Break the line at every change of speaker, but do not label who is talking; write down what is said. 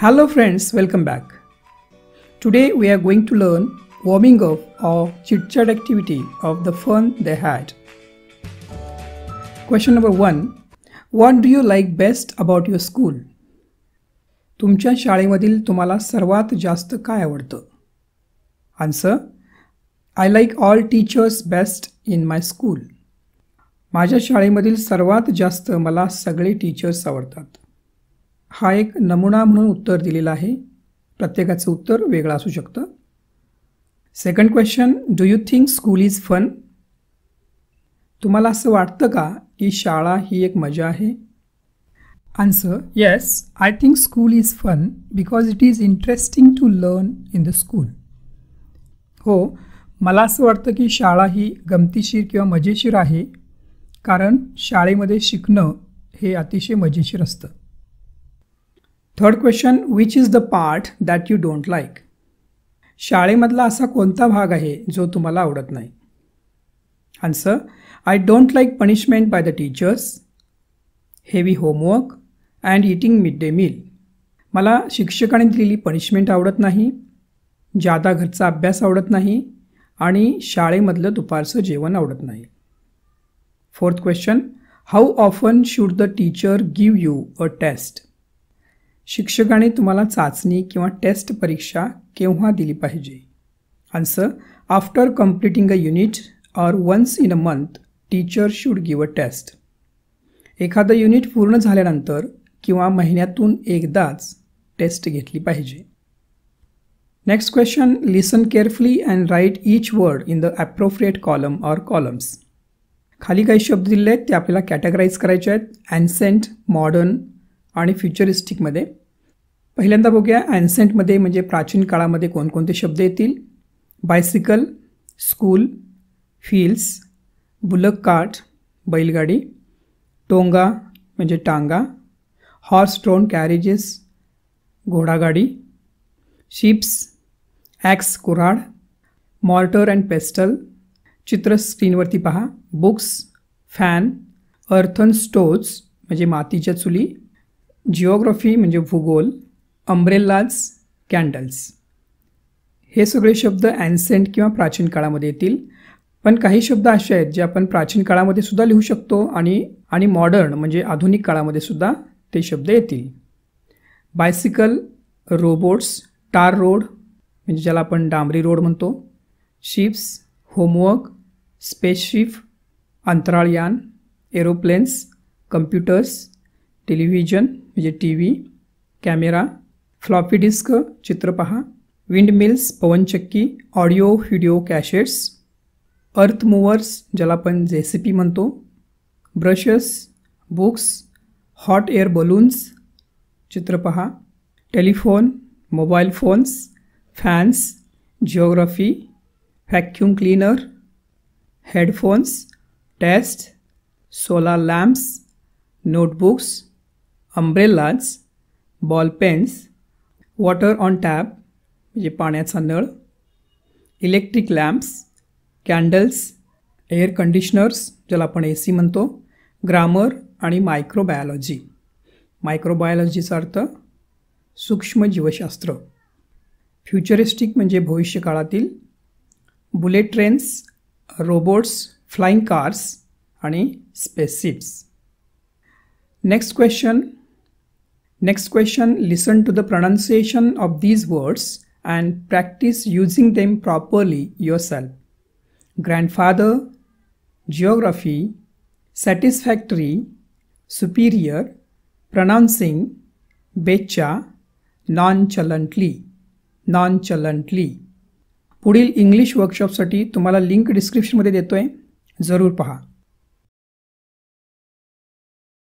Hello friends, welcome back. Today we are going to learn warming up or chit chat activity of the fun they had. Question number 1. What do you like best about your school? तुमच्या शाळेमधील तुम्हाला सर्वात जास्त काय आवडतं answer I like all teachers best in my school माझ्या शाळेमधील सर्वात जास्त मला सगळे टीचर्स आवडतात हा एक नमुना म्हणून उत्तर दिलेला आहे प्रत्येकाचं उत्तर वेगळं असू शकतं second question do you think school is fun तुम्हाला असं वाटतं का की शाळा ही एक मजा आहे answer yes I think school is fun because it is interesting to learn in the school हो मला असं वाटतं की शाळा ही गमतीशीर किंवा मजेशीर आहे कारण शाळेमध्ये शिकणं हे अतिशय मजेशीर असतं third question which is the part that you don't like शाळेमधला असा कोणता भाग आहे जो तुम्हाला आवडत नाही answer I don't like punishment by the teachers heavy homework and eating mid day meal मला शिक्षकाने दिलेली पनिशमेंट आवडत नाही जादा घरचा अभ्यास आवडत नाही आणि शाळेमधलं दुपारचं जेवण आवडत नाही fourth question how often should the teacher give you a test शिक्षकाने तुम्हाला चाचणी किंवा टेस्ट परीक्षा केव्हा दिली पाहिजे answer after completing a unit or once in a month teacher should give a test एखादं युनिट पूर्ण झाल्यानंतर किंवा महिन्यातून एकदाच टेस्ट घेतली पाहिजे next question listen carefully and write each word in the appropriate column or columns खाली काही शब्द दिले आहेत ते आपल्याला कॅटेगराईज करायचे आहेत ॲन्सेंट मॉडर्न आणि फ्युचरिस्टिकमध्ये पहिल्यांदा बघूया अँसेंटमध्ये म्हणजे प्राचीन काळामध्ये कोणकोणते शब्द येतील bicycle school feels bullock cart बैलगाडी टोंगा म्हणजे टांगा हॉर्स ट्रोन कॅरेजेस घोडागाडी शिप्स ॲक्स कुराड मॉर्टर अँड पेस्टल चित्र स्क्रीनवरती पहा बुक्स फॅन अर्थन स्टोज म्हणजे मातीच्या चुली जिओग्राफी म्हणजे भूगोल अम्ब्रेलाज कॅन्डल्स हे सगळे शब्द ॲन्सेंट किंवा प्राचीन काळामध्ये येतील पण काही शब्द असे आहेत जे आपण प्राचीन काळामध्ये सुद्धा लिहू शकतो आणि आणि मॉडर्न म्हणजे आधुनिक काळामध्ये सुद्धा ते शब्द येतील बायसिकल रोबोट्स टार रोड म्हणजे ज्याला आपण डांबरी रोड म्हणतो शिप्स होमवर्क स्पेसशिप अंतराळयान एरोप्लेन्स कम्प्युटर्स टेलिव्हिजन म्हणजे T V camera floppy disk चित्रपहा विंडमिल्स पवनचक्की audio video cassettes earth movers ज्याला आपण जे सी पी म्हणतो brushes books hot air balloons चित्रपहा telephone mobile phones fans geography vacuum cleaner headphones test solar lamps notebooks umbrellas ballpens water on tap म्हणजे पाण्याचा नळ electric lamps candles air conditioners ज्याला आपण A C म्हणतो grammar आणि microbiology मायक्रोबायोलॉजीचा अर्थ सूक्ष्मजीवशास्त्र फ्युचरिस्टिक म्हणजे भविष्यकाळातील bullet trains robots flying cars आणि spaceships next question Next question, listen to the pronunciation of these words and practice using them properly yourself. Grandfather, geography, satisfactory, superior, pronouncing, becha, nonchalantly, nonchalantly. पुढील English वर्कशॉपसाठी तुम्हाला link डिस्क्रिप्शनमध्ये देतो आहे जरूर पहा